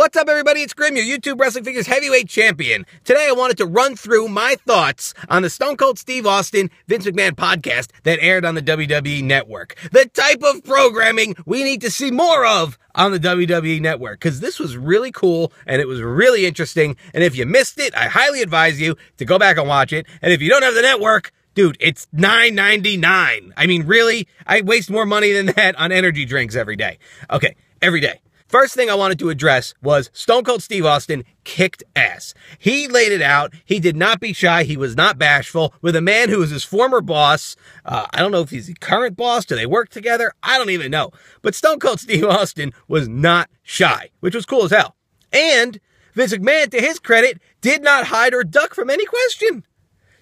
What's up, everybody? It's Grim, your YouTube Wrestling Figures Heavyweight Champion. Today, I wanted to run through my thoughts on the Stone Cold Steve Austin Vince McMahon podcast that aired on the WWE Network. The type of programming we need to see more of on the WWE Network, because this was really cool and it was really interesting. And if you missed it, I highly advise you to go back and watch it. And if you don't have the network, dude, it's nine ninety nine. I mean, really? I waste more money than that on energy drinks every day. Okay, every day. First thing I wanted to address was Stone Cold Steve Austin kicked ass. He laid it out. He did not be shy. He was not bashful with a man who was his former boss. Uh, I don't know if he's the current boss. Do they work together? I don't even know. But Stone Cold Steve Austin was not shy, which was cool as hell. And Vince McMahon, to his credit, did not hide or duck from any question.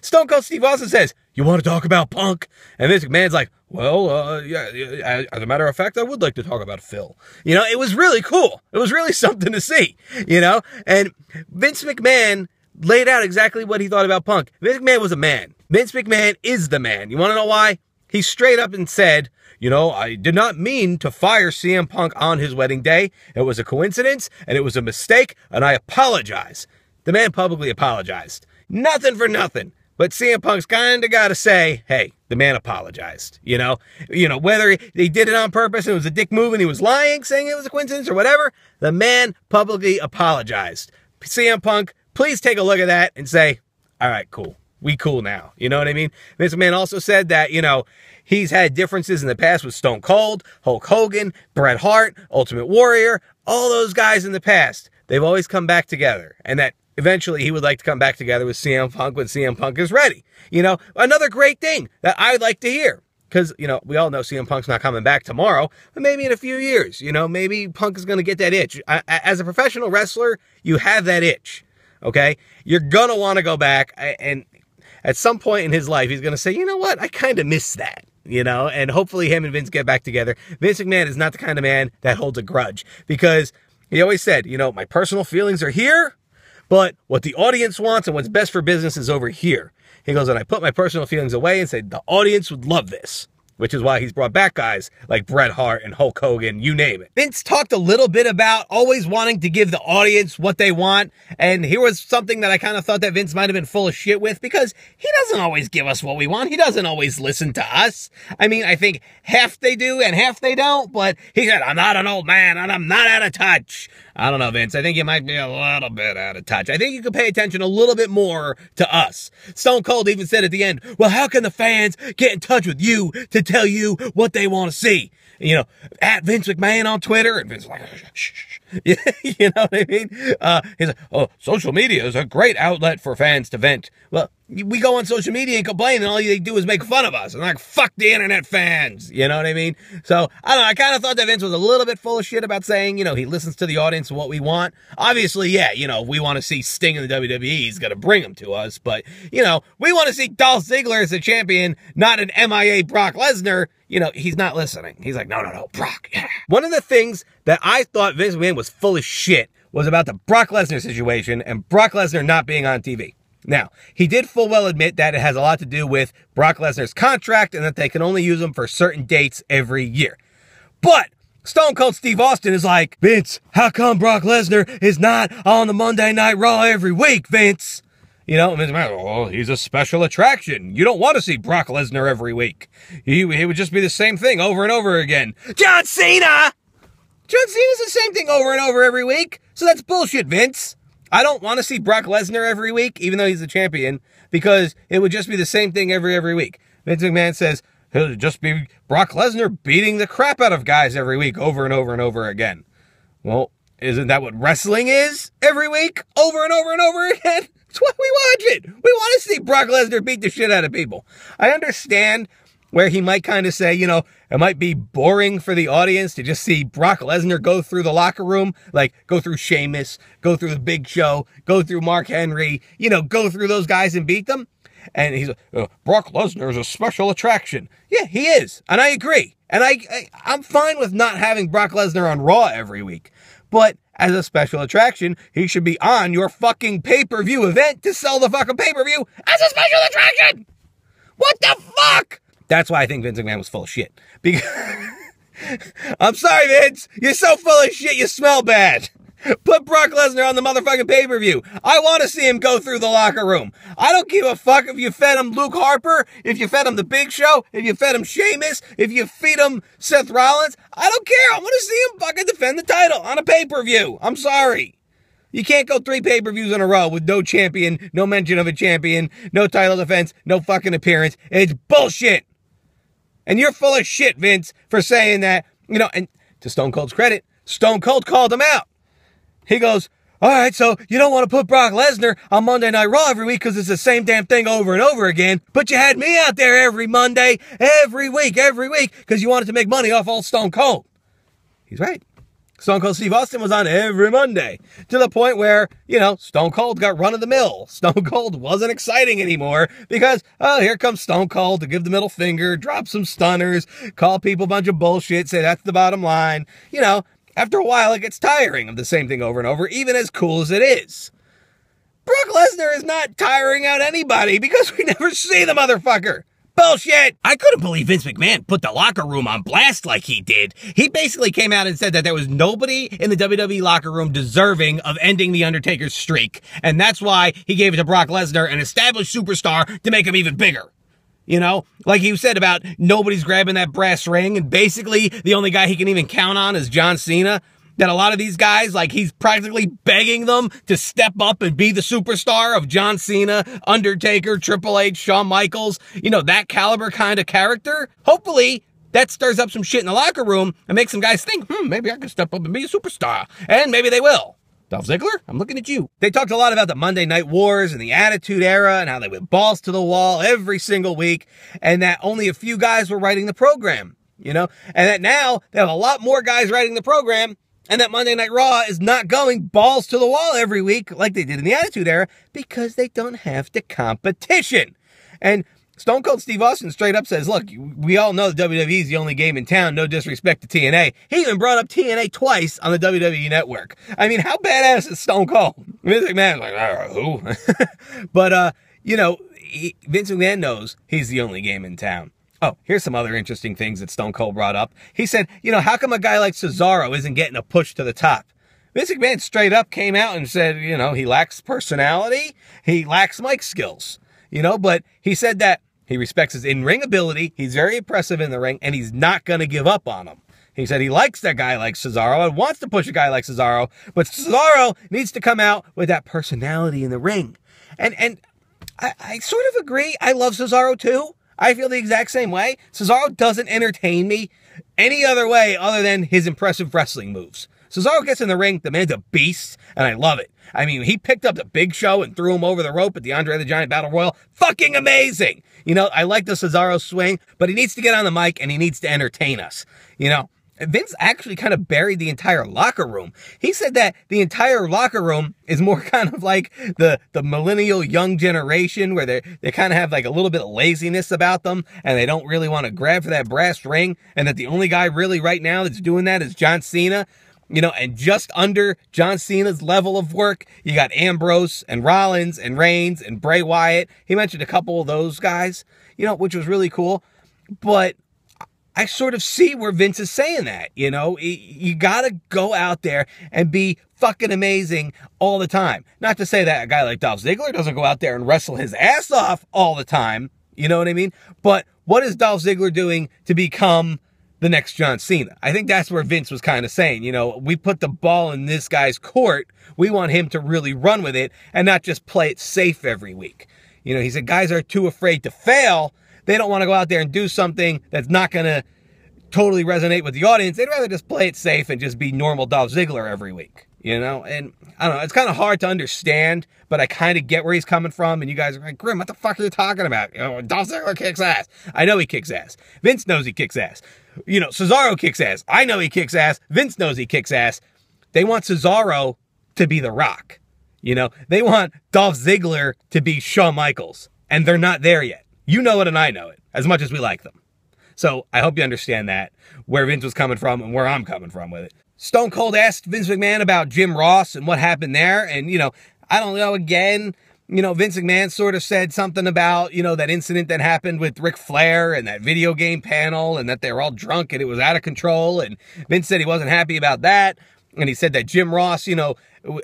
Stone Cold Steve Austin says, You want to talk about punk? And Vince McMahon's like, well, uh, yeah, as a matter of fact, I would like to talk about Phil. You know, it was really cool. It was really something to see, you know? And Vince McMahon laid out exactly what he thought about Punk. Vince McMahon was a man. Vince McMahon is the man. You want to know why? He straight up and said, you know, I did not mean to fire CM Punk on his wedding day. It was a coincidence and it was a mistake, and I apologize. The man publicly apologized. Nothing for nothing. But CM Punk's kind of got to say, hey, the man apologized. You know, you know whether he did it on purpose and it was a dick move and he was lying, saying it was a coincidence or whatever. The man publicly apologized. CM Punk, please take a look at that and say, all right, cool. We cool now. You know what I mean? This man also said that, you know, he's had differences in the past with Stone Cold, Hulk Hogan, Bret Hart, Ultimate Warrior, all those guys in the past. They've always come back together. And that eventually he would like to come back together with CM Punk when CM Punk is ready. You know, another great thing that I'd like to hear. Because, you know, we all know CM Punk's not coming back tomorrow, but maybe in a few years, you know, maybe Punk is going to get that itch. I, as a professional wrestler, you have that itch, okay? You're going to want to go back. And at some point in his life, he's going to say, you know what? I kind of miss that you know, and hopefully him and Vince get back together. Vince McMahon is not the kind of man that holds a grudge because he always said, you know, my personal feelings are here, but what the audience wants and what's best for business is over here. He goes, and I put my personal feelings away and said, the audience would love this which is why he's brought back guys like Bret Hart and Hulk Hogan, you name it. Vince talked a little bit about always wanting to give the audience what they want, and here was something that I kind of thought that Vince might have been full of shit with because he doesn't always give us what we want. He doesn't always listen to us. I mean, I think half they do and half they don't, but he said, I'm not an old man and I'm not out of touch. I don't know, Vince. I think you might be a little bit out of touch. I think you could pay attention a little bit more to us. Stone Cold even said at the end, well, how can the fans get in touch with you to tell you what they want to see? you know, at Vince McMahon on Twitter. And Vince like, shh, shh, shh. you know what I mean? Uh, he's like, oh, social media is a great outlet for fans to vent. Well, we go on social media and complain, and all they do is make fun of us. And like, fuck the internet fans. You know what I mean? So, I don't know. I kind of thought that Vince was a little bit full of shit about saying, you know, he listens to the audience and what we want. Obviously, yeah, you know, we want to see Sting in the WWE. He's going to bring him to us. But, you know, we want to see Dolph Ziggler as a champion, not an MIA Brock Lesnar you know, he's not listening. He's like, no, no, no, Brock. Yeah. One of the things that I thought Vince McMahon was full of shit was about the Brock Lesnar situation and Brock Lesnar not being on TV. Now, he did full well admit that it has a lot to do with Brock Lesnar's contract and that they can only use him for certain dates every year. But Stone Cold Steve Austin is like, Vince, how come Brock Lesnar is not on the Monday Night Raw every week, Vince? You know, oh, he's a special attraction. You don't want to see Brock Lesnar every week. He, it would just be the same thing over and over again. John Cena! John Cena's the same thing over and over every week. So that's bullshit, Vince. I don't want to see Brock Lesnar every week, even though he's the champion, because it would just be the same thing every every week. Vince McMahon says he'll just be Brock Lesnar beating the crap out of guys every week, over and over and over again. Well, isn't that what wrestling is every week, over and over and over again? That's why we watch it. We want to see Brock Lesnar beat the shit out of people. I understand where he might kind of say, you know, it might be boring for the audience to just see Brock Lesnar go through the locker room, like go through Sheamus, go through the Big Show, go through Mark Henry, you know, go through those guys and beat them. And he's uh, Brock Lesnar is a special attraction. Yeah, he is, and I agree. And I, I I'm fine with not having Brock Lesnar on Raw every week, but as a special attraction. He should be on your fucking pay-per-view event to sell the fucking pay-per-view as a special attraction. What the fuck? That's why I think Vince McMahon was full of shit. Because I'm sorry, Vince. You're so full of shit. You smell bad. Put Brock Lesnar on the motherfucking pay-per-view. I want to see him go through the locker room. I don't give a fuck if you fed him Luke Harper, if you fed him The Big Show, if you fed him Sheamus, if you feed him Seth Rollins. I don't care. I want to see him fucking defend the title on a pay-per-view. I'm sorry. You can't go three pay-per-views in a row with no champion, no mention of a champion, no title defense, no fucking appearance. It's bullshit. And you're full of shit, Vince, for saying that. You know, and to Stone Cold's credit, Stone Cold called him out. He goes, all right, so you don't want to put Brock Lesnar on Monday Night Raw every week because it's the same damn thing over and over again. But you had me out there every Monday, every week, every week because you wanted to make money off old Stone Cold. He's right. Stone Cold Steve Austin was on every Monday to the point where, you know, Stone Cold got run of the mill. Stone Cold wasn't exciting anymore because, oh, here comes Stone Cold to give the middle finger, drop some stunners, call people a bunch of bullshit, say that's the bottom line. You know, after a while, it gets tiring of the same thing over and over, even as cool as it is. Brock Lesnar is not tiring out anybody because we never see the motherfucker. Bullshit! I couldn't believe Vince McMahon put the locker room on blast like he did. He basically came out and said that there was nobody in the WWE locker room deserving of ending The Undertaker's streak. And that's why he gave it to Brock Lesnar, an established superstar, to make him even bigger. You know, like you said about nobody's grabbing that brass ring, and basically the only guy he can even count on is John Cena. That a lot of these guys, like he's practically begging them to step up and be the superstar of John Cena, Undertaker, Triple H, Shawn Michaels, you know, that caliber kind of character. Hopefully that stirs up some shit in the locker room and makes some guys think, hmm, maybe I can step up and be a superstar. And maybe they will. Dolph Ziggler, I'm looking at you. They talked a lot about the Monday Night Wars and the Attitude Era and how they went balls to the wall every single week and that only a few guys were writing the program, you know, and that now they have a lot more guys writing the program and that Monday Night Raw is not going balls to the wall every week like they did in the Attitude Era because they don't have the competition. And Stone Cold Steve Austin straight up says, look, we all know the WWE is the only game in town. No disrespect to TNA. He even brought up TNA twice on the WWE network. I mean, how badass is Stone Cold? Vince McMahon's like, who? but, uh, you know, he, Vince McMahon knows he's the only game in town. Oh, here's some other interesting things that Stone Cold brought up. He said, you know, how come a guy like Cesaro isn't getting a push to the top? Vince McMahon straight up came out and said, you know, he lacks personality. He lacks mic skills, you know, but he said that he respects his in-ring ability. He's very impressive in the ring, and he's not going to give up on him. He said he likes that guy like Cesaro and wants to push a guy like Cesaro, but Cesaro needs to come out with that personality in the ring. And and I, I sort of agree. I love Cesaro too. I feel the exact same way. Cesaro doesn't entertain me any other way other than his impressive wrestling moves. Cesaro gets in the ring. The man's a beast, and I love it. I mean, he picked up the Big Show and threw him over the rope at the Andre the Giant Battle Royal. Fucking amazing. You know, I like the Cesaro swing, but he needs to get on the mic and he needs to entertain us. You know, Vince actually kind of buried the entire locker room. He said that the entire locker room is more kind of like the, the millennial young generation where they they kind of have like a little bit of laziness about them and they don't really want to grab for that brass ring and that the only guy really right now that's doing that is John Cena you know, and just under John Cena's level of work, you got Ambrose and Rollins and Reigns and Bray Wyatt. He mentioned a couple of those guys, you know, which was really cool. But I sort of see where Vince is saying that, you know, you got to go out there and be fucking amazing all the time. Not to say that a guy like Dolph Ziggler doesn't go out there and wrestle his ass off all the time, you know what I mean? But what is Dolph Ziggler doing to become the next John Cena. I think that's where Vince was kind of saying, you know, we put the ball in this guy's court. We want him to really run with it and not just play it safe every week. You know, he said guys are too afraid to fail. They don't want to go out there and do something that's not going to totally resonate with the audience. They'd rather just play it safe and just be normal Dolph Ziggler every week you know? And I don't know, it's kind of hard to understand, but I kind of get where he's coming from. And you guys are like, Grim, what the fuck are you talking about? You know, Dolph Ziggler kicks ass. I know he kicks ass. Vince knows he kicks ass. You know, Cesaro kicks ass. I know he kicks ass. Vince knows he kicks ass. They want Cesaro to be The Rock. You know, they want Dolph Ziggler to be Shawn Michaels, and they're not there yet. You know it, and I know it, as much as we like them. So I hope you understand that, where Vince was coming from and where I'm coming from with it. Stone Cold asked Vince McMahon about Jim Ross and what happened there. And, you know, I don't know, again, you know, Vince McMahon sort of said something about, you know, that incident that happened with Ric Flair and that video game panel and that they were all drunk and it was out of control. And Vince said he wasn't happy about that. And he said that Jim Ross, you know,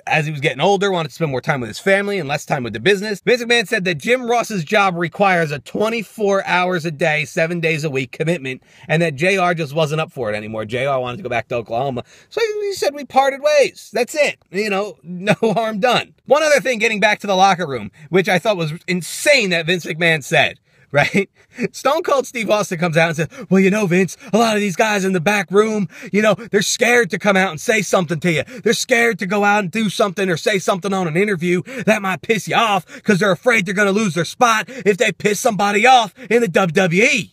as he was getting older, wanted to spend more time with his family and less time with the business. Vince McMahon said that Jim Ross's job requires a 24 hours a day, seven days a week commitment, and that JR just wasn't up for it anymore. JR wanted to go back to Oklahoma. So he said, We parted ways. That's it. You know, no harm done. One other thing, getting back to the locker room, which I thought was insane that Vince McMahon said right? Stone Cold Steve Austin comes out and says, well, you know, Vince, a lot of these guys in the back room, you know, they're scared to come out and say something to you. They're scared to go out and do something or say something on an interview that might piss you off because they're afraid they're going to lose their spot if they piss somebody off in the WWE.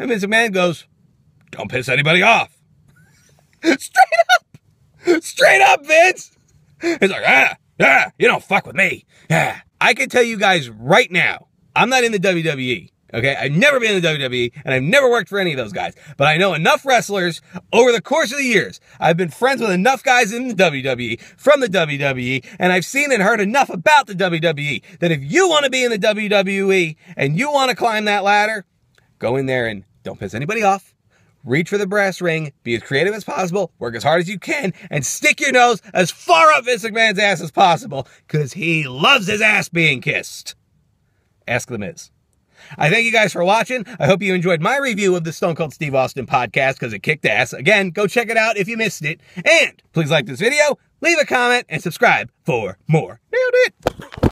And Vince McMahon goes, don't piss anybody off. Straight up. Straight up, Vince. He's like, ah, ah, you don't fuck with me. Yeah. I can tell you guys right now, I'm not in the WWE. Okay. I've never been in the WWE and I've never worked for any of those guys, but I know enough wrestlers over the course of the years. I've been friends with enough guys in the WWE from the WWE and I've seen and heard enough about the WWE that if you want to be in the WWE and you want to climb that ladder, go in there and don't piss anybody off. Reach for the brass ring, be as creative as possible, work as hard as you can, and stick your nose as far up Vince McMahon's ass as possible, because he loves his ass being kissed. Ask the Miz. I thank you guys for watching. I hope you enjoyed my review of the Stone Cold Steve Austin podcast because it kicked ass. Again, go check it out if you missed it. And please like this video, leave a comment, and subscribe for more. Nailed it!